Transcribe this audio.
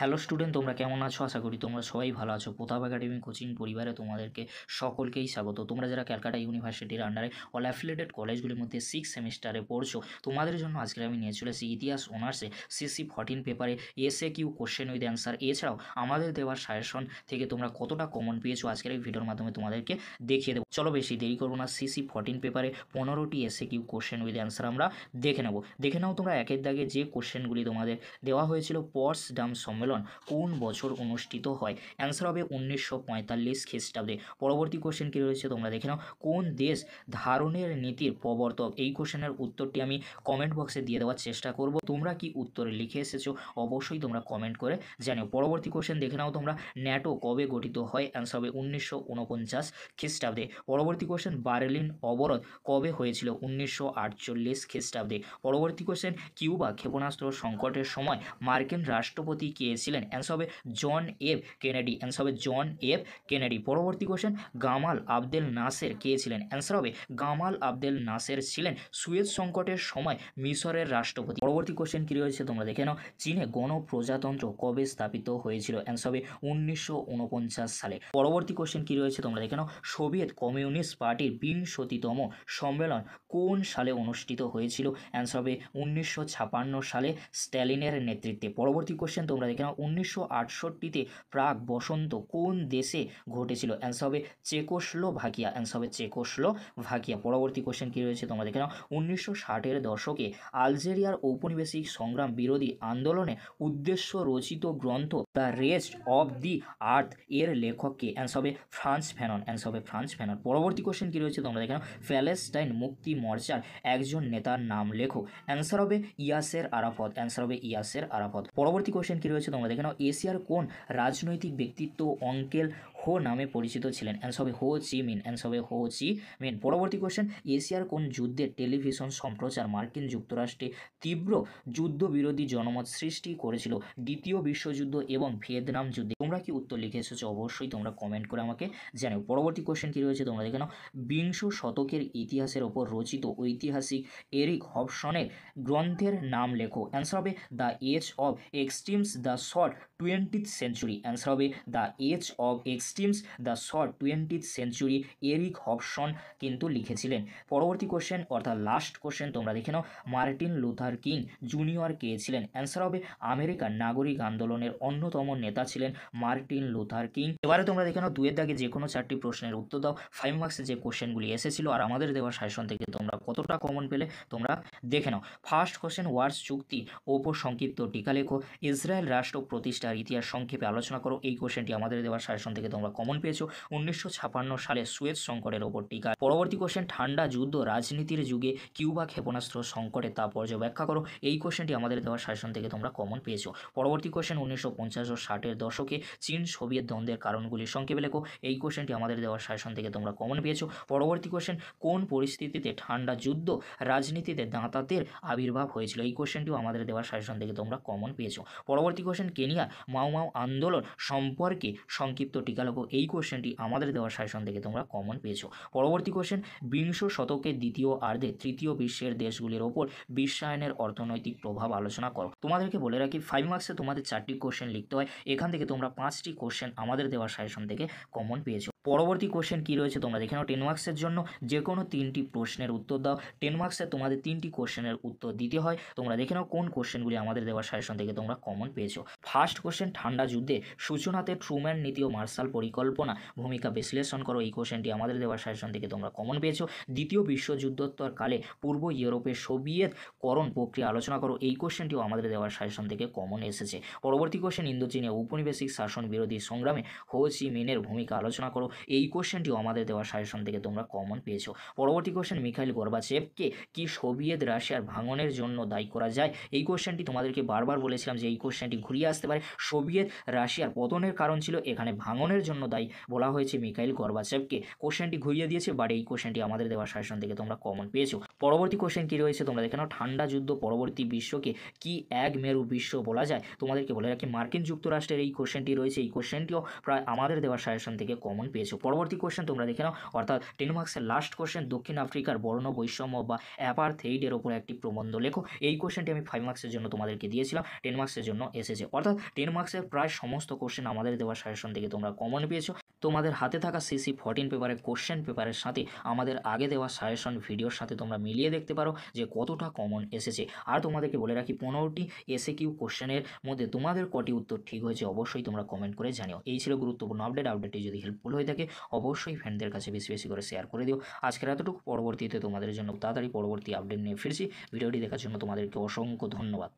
hello student তোমরা কেমন আছো আশা করি তোমরা সবাই ভালো আছো প্রতাপ একাডেমি কোচিং পরিবারে তোমাদেরকে সকলকেই স্বাগত তোমরা যারা ক্যালকাটা ইউনিভার্সিটির আন্ডারে অল অ্যাফিলেটেড কলেজগুলির মধ্যে সিক্স সেমিস্টারে পড়ছো তোমাদের জন্য আজকে আমি নিয়ে চলেছি ইতিহাস অনার্সে সিসি ফর্টিন পেপারে এসে কিউ কোশ্চেন উইথ অ্যান্সার এছাড়াও আমাদের দেওয়ার সাজেশন থেকে তোমরা কতটা কমন পেয়েছো আজকের এই ভিডিওর মাধ্যমে তোমাদেরকে দেখিয়ে দেবো চলো বেশি দেরি করবো না সিসি ফর্টিন পেপারে পনেরোটি এসে কিউ কোশ্চেন উইথ অ্যান্সার আমরা দেখে নেবো দেখে নাও তোমরা একের দাগে যে কোশ্চেনগুলি তোমাদের দেওয়া হয়েছিল পর্স ডাম সম্মেলন সম্মেলন কোন বছর অনুষ্ঠিত হয় অ্যান্সার হবে উনিশশো পঁয়তাল্লিশ খ্রিস্টাব্দে পরবর্তী কোশ্চেন কী রয়েছে তোমরা দেখে নাও কোন দেশ ধারণের নীতির প্রবর্তক এই কোশ্চেনের উত্তরটি আমি কমেন্ট বক্সে দিয়ে দেওয়ার চেষ্টা করব তোমরা কি উত্তরে লিখে এসেছো অবশ্যই তোমরা কমেন্ট করে জানিও পরবর্তী কোশ্চেন দেখে নাও তোমরা ন্যাটো কবে গঠিত হয় অ্যান্সার হবে উনিশশো উনপঞ্চাশ খ্রিস্টাব্দে পরবর্তী কোশ্চেন বার্লিন অবরোধ কবে হয়েছিল উনিশশো আটচল্লিশ খ্রিস্টাব্দে পরবর্তী কোশ্চেন কিউবা ক্ষেপণাস্ত্র সংকটের সময় মার্কিন রাষ্ট্রপতি কে ছিলেন অ্যান্সার হবে জন এফ কেনেডি অ্যান্সার হবে জন এফ কেনেডি পরবর্তী কোশ্চেন গামাল আবদেল নাসের কে ছিলেন অ্যান্সার হবে গামাল আবদেল নাসের ছিলেন সুয়েদ সংকটের সময় মিশরের রাষ্ট্রপতি পরবর্তী কোশ্চেন কী রয়েছে তোমরা দেখে নাও চীনে গণপ্রজাতন্ত্র কবে স্থাপিত হয়েছিল অ্যান্সার হবে উনিশশো সালে পরবর্তী কোশ্চেন কী রয়েছে তোমরা দেখে নাও সোভিয়েত কমিউনিস্ট পার্টির বিংশতিতম সম্মেলন কোন সালে অনুষ্ঠিত হয়েছিল অ্যান্সার হবে উনিশশো সালে স্ট্যালিনের নেতৃত্বে পরবর্তী কোশ্চেন তোমরা দেখে ঘটনা উনিশশো আটষট্টিতে প্রাক বসন্ত কোন দেশে ঘটেছিল অ্যান্সার হবে চেকোসলো ভাকিয়া অ্যান্সার হবে চেকোসলো ভাকিয়া পরবর্তী কোশ্চেন কী রয়েছে তোমরা দেখে নাও উনিশশো ষাটের দশকে আলজেরিয়ার ঔপনিবেশিক সংগ্রাম বিরোধী আন্দোলনে উদ্দেশ্য রচিত গ্রন্থ the rest of the earth এর লেখককে অ্যান্সার হবে ফ্রান্স ফ্যানন অ্যান্সার হবে ফ্রান্স ফ্যানন পরবর্তী কোশ্চেন কী রয়েছে তোমরা দেখে নাও প্যালেস্টাইন মুক্তি মোর্চার একজন নেতার নাম লেখো অ্যান্সার হবে ইয়াসের আরাফত অ্যান্সার হবে ইয়াসের আরাফত পরবর্তী কোশ্চেন কী রয়েছে তোমরা দেখে নাও এশিয়ার কোন রাজনৈতিক ব্যক্তিত্ব অঙ্কেল হো নামে পরিচিত ছিলেন অ্যান্সার হবে হো চি মিন অ্যান্সার হবে হো চি মিন পরবর্তী কোশ্চেন এশিয়ার কোন যুদ্ধে টেলিভিশন সম্প্রচার মার্কিন যুক্তরাষ্ট্রে তীব্র যুদ্ধবিরোধী জনমত সৃষ্টি করেছিল দ্বিতীয় বিশ্বযুদ্ধ এবং ভিয়েতনাম যুদ্ধে তোমরা কি উত্তর লিখে এসেছো অবশ্যই তোমরা কমেন্ট করে আমাকে জানাও পরবর্তী কোশ্চেন কী রয়েছে তোমরা দেখে নাও বিংশ শতকের ইতিহাসের ওপর রচিত ঐতিহাসিক এরিক হবসনের গ্রন্থের নাম লেখো অ্যান্সার হবে the age of extremes the short twentieth century answer হবে the age of extremes the short twentieth century Eric Hobsbawm কিন্তু লিখেছিলেন পরবর্তী কোশ্চেন অর্থাৎ লাস্ট কোশ্চেন তোমরা দেখে নাও মার্টিন লুথার কিং জুনিয়র কে ছিলেন অ্যান্সার হবে আমেরিকার নাগরিক আন্দোলনের অন্যতম নেতা ছিলেন মার্টিন লুথার কিং এবারে তোমরা দেখে নাও দুয়ের দাগে যে কোনো চারটি প্রশ্নের উত্তর দাও ফাইভ মার্কসের যে কোশ্চেনগুলি এসেছিল আর আমাদের দেওয়া শাসন থেকে তোমরা কতটা কমন পেলে তোমরা দেখে নাও ফার্স্ট কোশ্চেন ওয়ার্স চুক্তি ওপর সংক্ষিপ্ত টিকা লেখো ইসরায়েল রাষ্ট্র প্রতিষ্ঠার ইতিহাস সংক্ষেপে আলোচনা করো এই কোশ্চেনটি আমাদের দেওয়া শাসন থেকে তোমরা কমন পেয়েছো উনিশশো সালে সুয়েজ সংকটের ওপর টিকা পরবর্তী কোশ্চেন ঠান্ডা যুদ্ধ রাজনীতির যুগে কিউবা ক্ষেপণাস্ত্র সংকটে তা পর্যবেক্ষা করো এই কোশ্চেনটি আমাদের দেওয়া শাসন থেকে তোমরা কমন পেয়েছো পরবর্তী কোশ্চেন উনিশশো পঞ্চাশ ও ষাটের দশকে চীন সোভিয়েত দ্বন্দ্বের কারণগুলি সংক্ষেপে লেখো এই কোশ্চেনটি আমাদের দেওয়া শাসন থেকে তোমরা কমন পেয়েছো পরবর্তী কোশ্চেন কোন পরিস্থিতিতে ঠান্ডা যুদ্ধ রাজনীতিতে দাঁতাতের আবির্ভাব হয়েছিল এই কোশ্চেনটিও আমাদের দেওয়া শাসন থেকে তোমরা কমন পেয়েছো পরবর্তী কোশ্চেন কেনিয়া মাও মাও আন্দোলন সম্পর্কে সংক্ষিপ্ত টিকা গো এই কোশ্চেনটি আমাদের দেওয়া সাজেশন থেকে তোমরা কমন পেয়েছো পরবর্তী কোশ্চেন বিংশ শতকের দ্বিতীয় আর্ধে তৃতীয় বিশ্বের দেশগুলির ওপর বিশ্বায়নের অর্থনৈতিক প্রভাব আলোচনা করো তোমাদেরকে বলে রাখি ফাইভ মার্কসে তোমাদের চারটি কোশ্চেন লিখতে হয় এখান থেকে তোমরা পাঁচটি কোশ্চেন আমাদের দেওয়া সাজেশন থেকে কমন পেয়েছো পরবর্তী কোশ্চেন কি রয়েছে তোমরা দেখে নাও টেন মার্কসের জন্য যে কোনো তিনটি প্রশ্নের উত্তর দাও টেন মার্কসে তোমাদের তিনটি কোশ্চেনের উত্তর দিতে হয় তোমরা দেখে নাও কোন কোশ্চেনগুলি আমাদের দেওয়ার সাজেশন থেকে তোমরা কমন পেয়েছো ফার্স্ট কোশ্চেন ঠান্ডা যুদ্ধে সূচনাতে ট্রুম্যান নীতি ও মার্শাল পরিকল্পনা ভূমিকা বিশ্লেষণ করো এই কোশ্চেনটি আমাদের দেওয়ার সাজেশন থেকে তোমরা কমন পেয়েছো দ্বিতীয় বিশ্বযুদ্ধোত্তর কালে পূর্ব ইউরোপের সোভিয়েত করণ প্রক্রিয়া আলোচনা করো এই কোশ্চেনটিও আমাদের দেওয়ার সাজেশন থেকে কমন এসেছে পরবর্তী কোশ্চেন ইন্দোচীনে ঔপনিবেশিক শাসন বিরোধী সংগ্রামে হো চি মিনের ভূমিকা আলোচনা করো এই কোশ্চেনটিও আমাদের দেওয়া সাজেশন থেকে তোমরা কমন পেয়েছো পরবর্তী কোশ্চেন মিখাইল গর্বাচেপকে কি সোভিয়েত রাশিয়ার ভাঙনের জন্য দায়ী করা যায় এই কোশ্চেনটি তোমাদেরকে বারবার বলেছিলাম যে এই কোশ্চেনটি ঘুরিয়ে আসতে পারে সোভিয়েত রাশিয়ার পতনের কারণ ছিল এখানে ভাঙনের জন্য দায়ী বলা হয়েছে মিখাইল গর্বাচেপকে কোশ্চেনটি ঘুরিয়ে দিয়েছে বাট এই কোশ্চেনটি আমাদের দেওয়া সাজেশন থেকে তোমরা কমন পেয়েছো পরবর্তী কোশ্চেন কী রয়েছে তোমরা দেখে নাও ঠান্ডা যুদ্ধ পরবর্তী বিশ্বকে কি এক মেরু বিশ্ব বলা যায় তোমাদেরকে বলে রাখি মার্কিন যুক্তরাষ্ট্রের এই কোশ্চেনটি রয়েছে এই কোশ্চেনটিও প্রায় আমাদের দেওয়া সাজেশন থেকে কমন পেয়েছো পরবর্তী কোশ্চেন তোমরা দেখে নাও অর্থাৎ টেন মার্কসের লাস্ট কোশ্চেন দক্ষিণ আফ্রিকার বর্ণ বৈষম্য বা অ্যাপার থেইডের ওপর একটি প্রবন্ধ লেখো এই কোয়েশ্চেনটি আমি ফাইভ মার্কসের জন্য তোমাদেরকে দিয়েছিলাম টেন মার্কসের জন্য এসেছে অর্থাৎ টেন মার্কসের প্রায় সমস্ত কোশ্চেন আমাদের দেওয়া সাজেশন থেকে তোমরা কমন পেয়েছো তোমাদের হাতে থাকা সিসি ফর্টিন পেপারের কোশ্চেন পেপারের সাথে আমাদের আগে দেওয়া সাজেশন ভিডিওর সাথে তোমরা মিলিয়ে দেখতে পারো যে কতটা কমন এসেছে আর তোমাদেরকে বলে রাখি পনেরোটি এসে কিউ কোশ্চেনের মধ্যে তোমাদের কটি উত্তর ঠিক হয়েছে অবশ্যই তোমরা কমেন্ট করে জানিও এই ছিল গুরুত্বপূর্ণ আপডেট আপডেটটি যদি হেল্পফুল হয়ে থাকে অবশ্যই ফ্যানদের কাছে বেশি বেশি করে শেয়ার করে দিও আজকের এতটুকু পরবর্তীতে তোমাদের জন্য তাড়াতাড়ি পরবর্তী আপডেট নিয়ে ফিরছি ভিডিওটি দেখার জন্য তোমাদেরকে অসংখ্য ধন্যবাদ